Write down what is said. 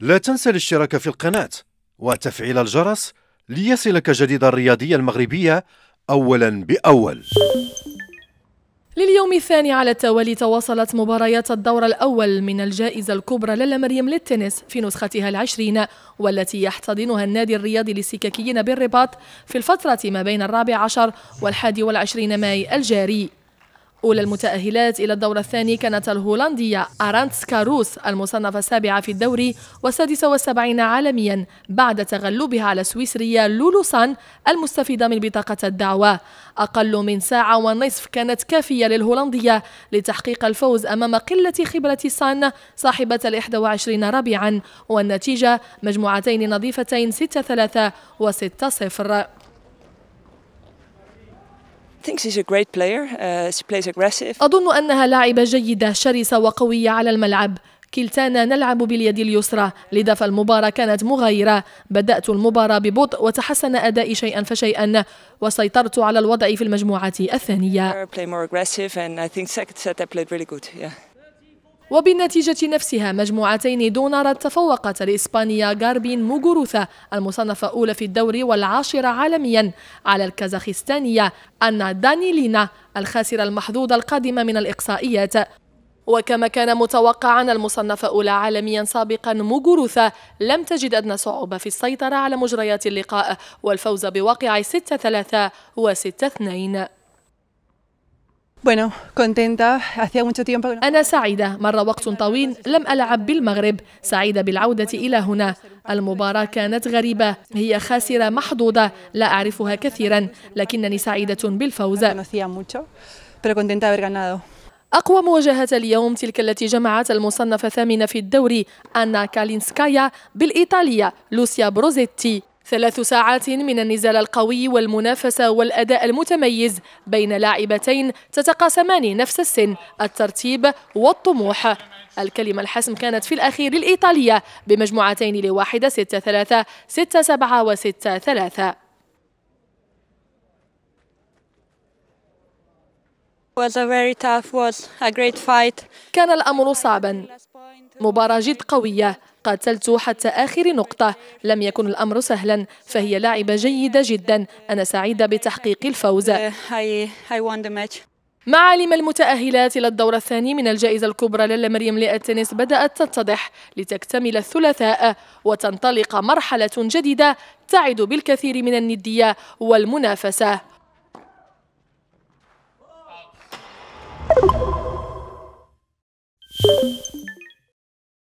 لا تنسى الاشتراك في القناة وتفعيل الجرس ليصلك جديد الرياضية المغربية أولا بأول لليوم الثاني على التوالي تواصلت مباريات الدور الأول من الجائزة الكبرى لالا مريم للتنس في نسختها العشرين والتي يحتضنها النادي الرياضي للسكاكيين بالرباط في الفترة ما بين الرابع عشر والحادي والعشرين ماي الجاري أولى المتأهلات إلى الدور الثاني كانت الهولندية أرانتس كاروس المصنفة السابعة في الدوري والسادسة والسبعين عالميا بعد تغلبها على السويسرية سان المستفيدة من بطاقة الدعوة أقل من ساعة ونصف كانت كافية للهولندية لتحقيق الفوز أمام قلة خبرة سان صاحبة ال 21 رابعا والنتيجة مجموعتين نظيفتين 6-3 و 6-0 Uh, أظن أنها لاعبة جيدة شرسة وقوية على الملعب كلتانا نلعب باليد اليسرى لذا فالمباراة كانت مغايرة بدأت المباراة ببطء وتحسن أدائي شيئا فشيئا وسيطرت على الوضع في المجموعة الثانية وبالنتيجة نفسها مجموعتين دون تفوقت لإسبانيا غاربين موغوروثا المصنفة أولى في الدوري والعاشرة عالميا على الكازاخستانية أنا دانيلينا الخاسرة المحظوظة القادمة من الإقصائيات وكما كان متوقعا المصنفة أولى عالميا سابقا موغوروثا لم تجد أدنى صعوبة في السيطرة على مجريات اللقاء والفوز بواقع 6-3 و 6-2 أنا سعيدة مر وقت طويل لم ألعب بالمغرب سعيدة بالعودة إلى هنا المباراة كانت غريبة هي خاسرة محظوظة لا أعرفها كثيرا لكنني سعيدة بالفوز أقوى مواجهة اليوم تلك التي جمعت المصنفة الثامنة في الدوري أنا كالينسكايا بالإيطالية لوسيا بروزيتي ثلاث ساعات من النزال القوي والمنافسة والأداء المتميز بين لاعبتين تتقاسمان نفس السن الترتيب والطموح الكلمة الحسم كانت في الأخير للإيطالية بمجموعتين لواحدة 6 3 6 7 و 6 3 كان الأمر صعبا مباراة جد قوية قاتلت حتى آخر نقطة لم يكن الأمر سهلا فهي لاعبة جيدة جدا أنا سعيدة بتحقيق الفوز uh, معالم المتأهلات إلى الدور الثاني من الجائزة الكبرى للا مريم للتنس بدأت تتضح لتكتمل الثلاثاء وتنطلق مرحلة جديدة تعد بالكثير من الندية والمنافسة Thank you.